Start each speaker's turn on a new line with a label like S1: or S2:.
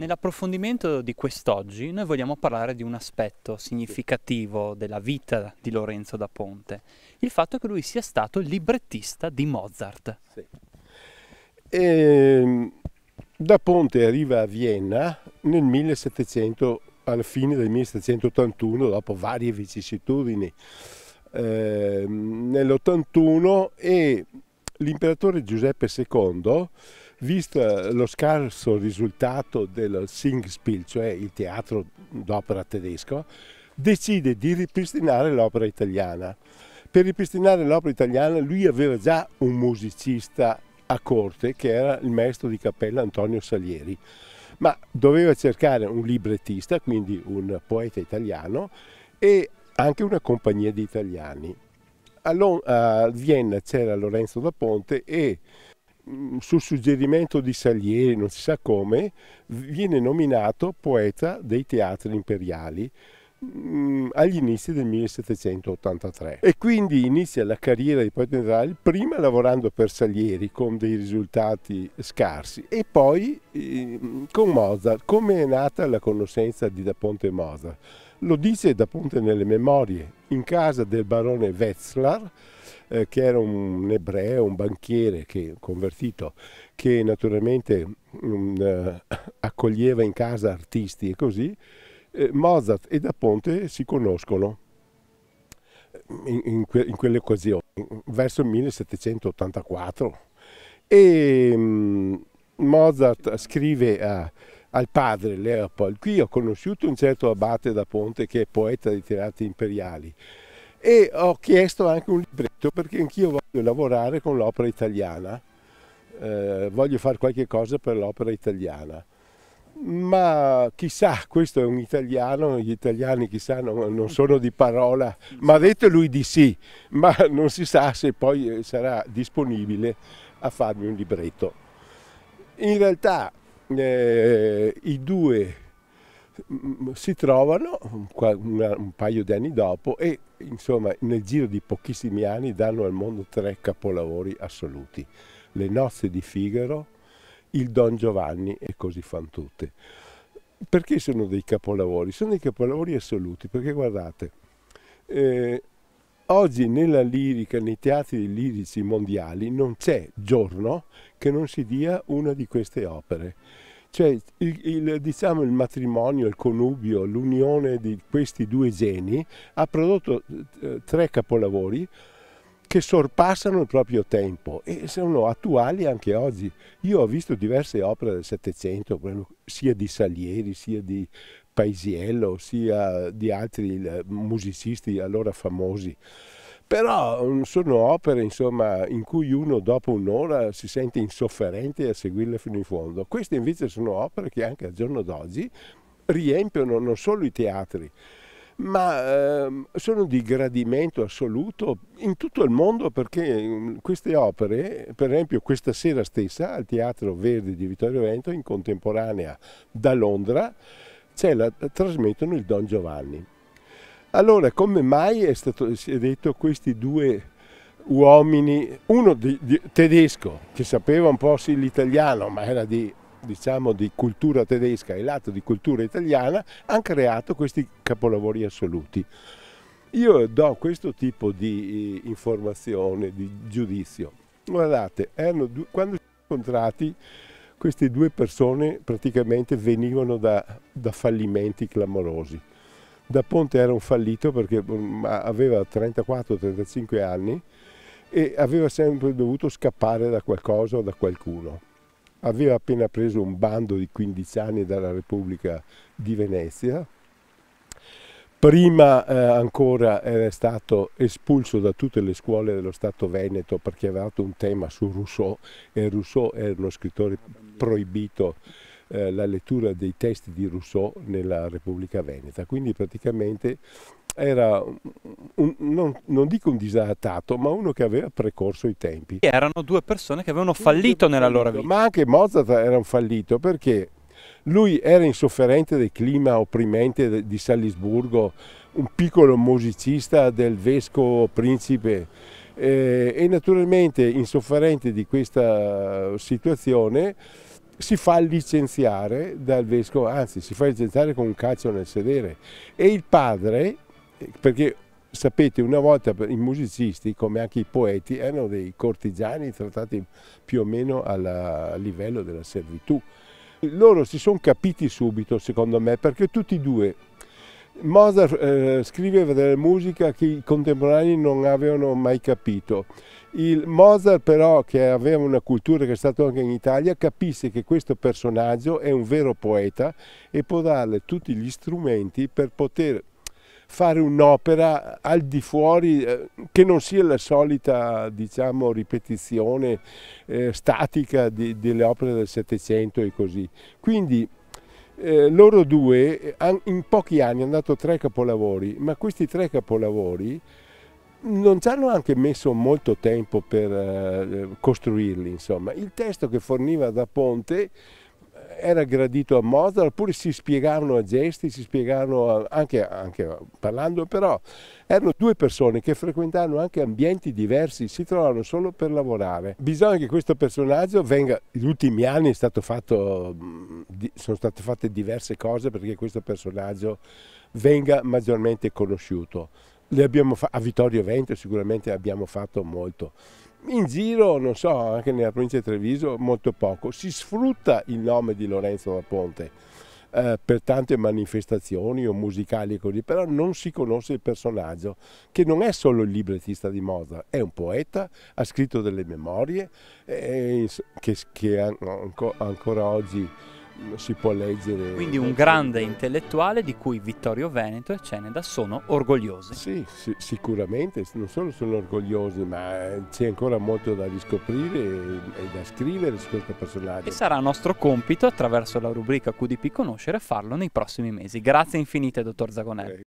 S1: Nell'approfondimento di quest'oggi noi vogliamo parlare di un aspetto significativo della vita di Lorenzo da Ponte, il fatto che lui sia stato il librettista di Mozart. Sì.
S2: E, ehm, da Ponte arriva a Vienna nel 1700, alla fine del 1781, dopo varie vicissitudini. Eh, nell'81 e l'imperatore Giuseppe II Visto eh, lo scarso risultato del Singspiel, cioè il teatro d'opera tedesco, decide di ripristinare l'opera italiana. Per ripristinare l'opera italiana lui aveva già un musicista a corte che era il maestro di cappella Antonio Salieri, ma doveva cercare un librettista, quindi un poeta italiano e anche una compagnia di italiani. A, Vienna c'era Lorenzo da Ponte e Mm, sul suggerimento di Salieri, non si sa come, viene nominato poeta dei teatri imperiali mm, agli inizi del 1783 e quindi inizia la carriera di poeta generale prima lavorando per Salieri con dei risultati scarsi e poi eh, con Mozart come è nata la conoscenza di Da Ponte Mozart lo dice da Ponte nelle memorie, in casa del barone Wetzlar, eh, che era un ebreo, un banchiere che, convertito, che naturalmente um, accoglieva in casa artisti e così, eh, Mozart e da Ponte si conoscono eh, in, in, que, in quelle occasioni, verso il 1784. E um, Mozart scrive a al padre Leopold. Qui ho conosciuto un certo abate da Ponte che è poeta di teatri imperiali e ho chiesto anche un libretto perché anch'io voglio lavorare con l'opera italiana, eh, voglio fare qualche cosa per l'opera italiana. Ma chissà, questo è un italiano, gli italiani chissà non, non sono di parola, ma ha detto lui di sì, ma non si sa se poi eh, sarà disponibile a farmi un libretto. In realtà eh, i due mm, si trovano un, paio di anni dopo e insomma nel giro di pochissimi anni danno al mondo tre capolavori assoluti le nozze di Figaro il Don Giovanni e così fan tutte perché sono dei capolavori? sono dei capolavori assoluti perché guardate eh, Oggi nella lirica, nei teatri lirici mondiali, non c'è giorno che non si dia una di queste opere. Cioè, il, il, diciamo, il matrimonio, il connubio, l'unione di questi due geni ha prodotto eh, tre capolavori che sorpassano il proprio tempo e sono attuali anche oggi. Io ho visto diverse opere del Settecento, sia di Salieri, sia di Paisiello sia di altri musicisti allora famosi. Però mm, sono opere insomma, in cui uno dopo un'ora si sente insofferente a seguirle fino in fondo. Queste invece sono opere che anche al giorno d'oggi riempiono non solo i teatri, ma eh, sono di gradimento assoluto in tutto il mondo perché mm, queste opere, per esempio questa sera stessa al Teatro Verdi di Vittorio Vento in contemporanea da Londra, cioè la, trasmettono il Don Giovanni. Allora, come mai è stato, si è detto questi due uomini, uno di, di, tedesco che sapeva un po' sì l'italiano, ma era di, diciamo, di cultura tedesca e l'altro di cultura italiana, hanno creato questi capolavori assoluti. Io do questo tipo di eh, informazione, di giudizio. Guardate, erano due, quando ci siamo incontrati queste due persone praticamente venivano da, da fallimenti clamorosi. Da Ponte era un fallito perché mm, aveva 34-35 anni e aveva sempre dovuto scappare da qualcosa o da qualcuno. Aveva appena preso un bando di 15 anni dalla Repubblica di Venezia, prima eh, ancora era stato espulso da tutte le scuole dello Stato Veneto perché aveva dato un tema su Rousseau e Rousseau era uno scrittore proibito eh, la lettura dei testi di Rousseau nella Repubblica Veneta, quindi praticamente era, un, non, non, dico un disadattato, ma uno che aveva precorso i tempi.
S1: Erano due persone che avevano fallito nella
S2: loro vita. Ma anche Mozart era un fallito perché lui era insofferente del clima opprimente di Salisburgo, un piccolo musicista del vescovo principe eh, e naturalmente insofferente di questa situazione si fa licenziare dal vescovo, anzi si fa licenziare con un calcio nel sedere e il padre, perché sapete una volta i musicisti come anche i poeti erano dei cortigiani trattati più o meno alla, a livello della servitù, loro si sono capiti subito secondo me perché tutti e due Mozart eh, scriveva della musica che i contemporanei non avevano mai capito. Il Mozart però, che aveva una cultura che è stata anche in Italia, capisse che questo personaggio è un vero poeta e può darle tutti gli strumenti per poter fare un'opera al di fuori eh, che non sia la solita diciamo, ripetizione eh, statica di, delle opere del Settecento e così. Quindi eh, loro due in pochi anni hanno dato tre capolavori, ma questi tre capolavori non ci hanno anche messo molto tempo per eh, costruirli, insomma. Il testo che forniva da Ponte era gradito a Mozart, oppure si spiegavano a gesti, si spiegavano anche, anche parlando, però erano due persone che frequentavano anche ambienti diversi, si trovavano solo per lavorare. Bisogna che questo personaggio venga, negli ultimi anni fatto, mm, sono state fatte diverse cose perché questo personaggio venga maggiormente conosciuto. a Vittorio Vento sicuramente abbiamo fatto molto. In giro, non so, anche nella provincia di Treviso, molto poco. Si sfrutta il nome di Lorenzo da Ponte eh, per tante manifestazioni o musicali e così, però non si conosce il personaggio, che non è solo il librettista di Mozart, è un poeta, ha scritto delle memorie eh, che, che an ancora oggi si può leggere. Quindi un grande
S1: intellettuale di cui Vittorio Veneto e Ceneda sono orgogliosi.
S2: Sì, sì sicuramente, non solo sono orgogliosi, ma eh, c'è ancora molto da riscoprire e, e, da scrivere su questo personaggio.
S1: E sarà nostro compito, attraverso la rubrica QDP Conoscere, farlo nei prossimi mesi. Grazie infinite, dottor Zagonelli. Okay.